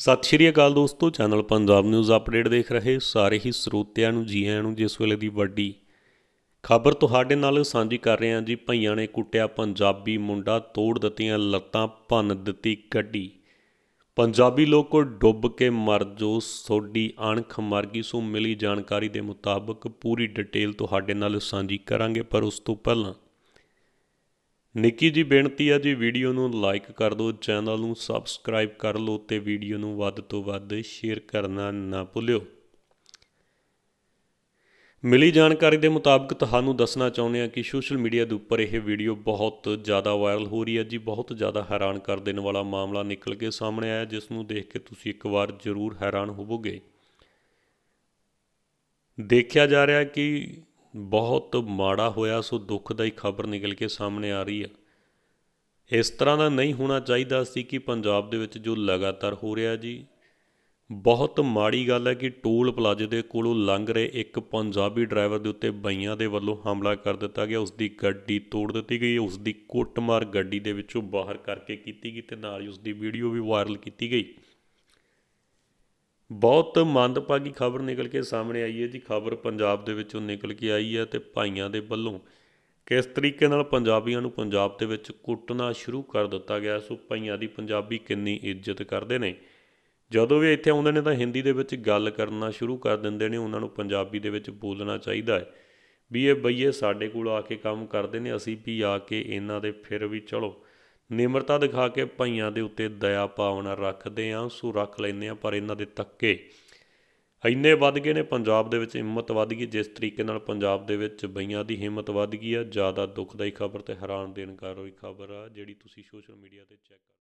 ਸਤਿ ਸ਼੍ਰੀ ਅਕਾਲ ਦੋਸਤੋ channel Punjab news update ਦੇਖ ਰਹੇ ਸਾਰੇ ਹੀ ਸਰੋਤਿਆਂ ਨੂੰ ਜੀ ਆਇਆਂ ਨੂੰ ਜਿਸ ਵੇਲੇ ਦੀ ਵੱਡੀ ਖਬਰ ਤੁਹਾਡੇ ਨਾਲ ਸਾਂਝੀ ਕਰ ਰਹੇ ਹਾਂ ਜੀ ਭਈਆਂ ਨੇ ਕੁੱਟਿਆ ਪੰਜਾਬੀ ਮੁੰਡਾ ਤੋੜ ਦਿੱਤੀਆਂ ਲੱਤਾਂ ਭੰਨ ਦਿੱਤੀ ਗੱਡੀ ਪੰਜਾਬੀ ਲੋਕ ਡੁੱਬ ਕੇ ਮਰ ਜੋ ਸੋਡੀ ਅਣਖ ਮਰ ਗਈ ਸੋ ਮਿਲੀ ਜਾਣਕਾਰੀ ਦੇ ਮੁਤਾਬਕ ਪੂਰੀ ਡਿਟੇਲ ਤੁਹਾਡੇ ਨਾਲ ਸਾਂਝੀ ਕਰਾਂਗੇ ਪਰ ਉਸ ਤੋਂ ਪਹਿਲਾਂ ਨਿੱਕੀ ਜੀ ਬੇਨਤੀ ਆ ਜੀ ਵੀਡੀਓ ਨੂੰ ਲਾਈਕ ਕਰ ਦਿਓ ਚੈਨਲ ਨੂੰ ਸਬਸਕ੍ਰਾਈਬ ਕਰ ਲਓ ਤੇ ਵੀਡੀਓ ਨੂੰ ਵੱਧ ਤੋਂ ਵੱਧ ਸ਼ੇਅਰ ਕਰਨਾ ਨਾ ਭੁੱਲਿਓ ਮਿਲੀ ਜਾਣਕਾਰੀ ਦੇ ਮੁਤਾਬਕ ਤੁਹਾਨੂੰ ਦੱਸਣਾ ਚਾਹੁੰਦੇ ਆ ਕਿ ਸੋਸ਼ਲ ਮੀਡੀਆ ਦੇ ਉੱਪਰ ਇਹ ਵੀਡੀਓ ਬਹੁਤ ਜ਼ਿਆਦਾ ਵਾਇਰਲ ਹੋ ਰਹੀ ਹੈ ਜੀ ਬਹੁਤ ਜ਼ਿਆਦਾ ਹੈਰਾਨ ਕਰ ਦੇਣ ਵਾਲਾ ਮਾਮਲਾ ਨਿਕਲ ਕੇ ਸਾਹਮਣੇ ਆਇਆ ਜਿਸ ਨੂੰ ਦੇਖ ਕੇ ਤੁਸੀਂ ਇੱਕ ਵਾਰ ਜ਼ਰੂਰ ਹੈਰਾਨ ਹੋਵੋਗੇ ਦੇਖਿਆ ਜਾ ਰਿਹਾ ਕਿ ਬਹੁਤ ਮਾੜਾ ਹੋਇਆ ਸੋ ਹੀ ਖਬਰ ਨਿਕਲ ਕੇ ਸਾਹਮਣੇ ਆ ਰਹੀ ਹੈ ਇਸ ਤਰ੍ਹਾਂ ਦਾ ਨਹੀਂ ਹੋਣਾ ਚਾਹੀਦਾ ਸੀ ਕਿ ਪੰਜਾਬ ਦੇ ਵਿੱਚ ਜੋ ਲਗਾਤਾਰ ਹੋ ਰਿਹਾ ਜੀ ਬਹੁਤ ਮਾੜੀ ਗੱਲ ਹੈ ਕਿ ਟੋਲ ਪਲਾਜ਼ੇ ਦੇ ਕੋਲੋਂ ਲੰਘ ਰਹੇ ਇੱਕ ਪੰਜਾਬੀ ਡਰਾਈਵਰ ਦੇ ਉੱਤੇ ਬਈਆਂ ਦੇ ਵੱਲੋਂ ਹਮਲਾ ਕਰ ਦਿੱਤਾ ਗਿਆ ਉਸ ਦੀ ਗੱਡੀ ਤੋੜ ਦਿੱਤੀ ਗਈ ਉਸ ਦੀ ਕੁੱਟਮਾਰ ਗੱਡੀ ਦੇ ਵਿੱਚੋਂ ਬਾਹਰ ਕਰਕੇ ਕੀਤੀ ਗਈ ਤੇ ਨਾਲ ਹੀ ਉਸ ਦੀ ਵੀਡੀਓ ਵੀ ਵਾਇਰਲ ਕੀਤੀ ਗਈ ਬਹੁਤ ਮੰਦਭਾਗੀ ਖਬਰ ਨਿਕਲ ਕੇ ਸਾਹਮਣੇ ਆਈ ਹੈ ਜੀ ਖਬਰ ਪੰਜਾਬ ਦੇ ਵਿੱਚੋਂ ਨਿਕਲ ਕੇ ਆਈ ਹੈ ਤੇ ਭਾਈਆਂ ਦੇ ਵੱਲੋਂ ਕਿਸ ਤਰੀਕੇ ਨਾਲ ਪੰਜਾਬੀਆਂ ਨੂੰ ਪੰਜਾਬ ਦੇ ਵਿੱਚ ਕੁੱਟਣਾ ਸ਼ੁਰੂ ਕਰ ਦਿੱਤਾ ਗਿਆ ਸੋ ਭਾਈਆਂ ਦੀ ਪੰਜਾਬੀ ਕਿੰਨੀ ਇੱਜ਼ਤ ਕਰਦੇ ਨੇ ਜਦੋਂ ਵੀ ਇੱਥੇ ਆਉਂਦੇ ਨੇ ਤਾਂ ਹਿੰਦੀ ਦੇ ਵਿੱਚ ਗੱਲ ਕਰਨਾ ਸ਼ੁਰੂ ਕਰ ਦਿੰਦੇ ਨੇ ਉਹਨਾਂ ਨੂੰ ਪੰਜਾਬੀ ਦੇ ਵਿੱਚ ਬੋਲਣਾ ਚਾਹੀਦਾ ਹੈ ਵੀ ਇਹ ਬਈਏ ਸਾਡੇ ਕੋਲ ਆ ਕੇ ਕੰਮ ਕਰਦੇ ਨੇ ਅਸੀਂ ਵੀ ਆ ਕੇ ਇਹਨਾਂ ਦੇ ਫਿਰ ਵੀ ਚਲੋ ਨਿਮਰਤਾ ਦਿਖਾ ਕੇ ਭਾਈਆਂ ਦੇ ਉੱਤੇ ਦਇਆ ਭਾਵਨਾ ਰੱਖਦੇ ਆਂ ਸੂ ਰੱਖ ਲੈਨੇ ਆ ਪਰ ਇਹਨਾਂ ਦੇ ਤੱਕੇ ਇੰਨੇ ਵੱਧ ਗਏ ਨੇ ਪੰਜਾਬ ਦੇ ਵਿੱਚ ਹਿੰਮਤ ਵੱਧ ਗਈ ਜਿਸ ਤਰੀਕੇ ਨਾਲ ਪੰਜਾਬ ਦੇ ਵਿੱਚ ਬਈਆਂ ਦੀ ਹਿੰਮਤ ਵੱਧ ਗਈ ਆ ਜ਼ਿਆਦਾ ਦੁੱਖਦਾਈ ਖਬਰ ਤੇ ਹੈਰਾਨ ਦੇਣ ਕਰ ਹੋਈ ਖਬਰ ਆ ਜਿਹੜੀ ਤੁਸੀਂ ਸੋਸ਼ਲ ਮੀਡੀਆ ਤੇ ਚੈੱਕ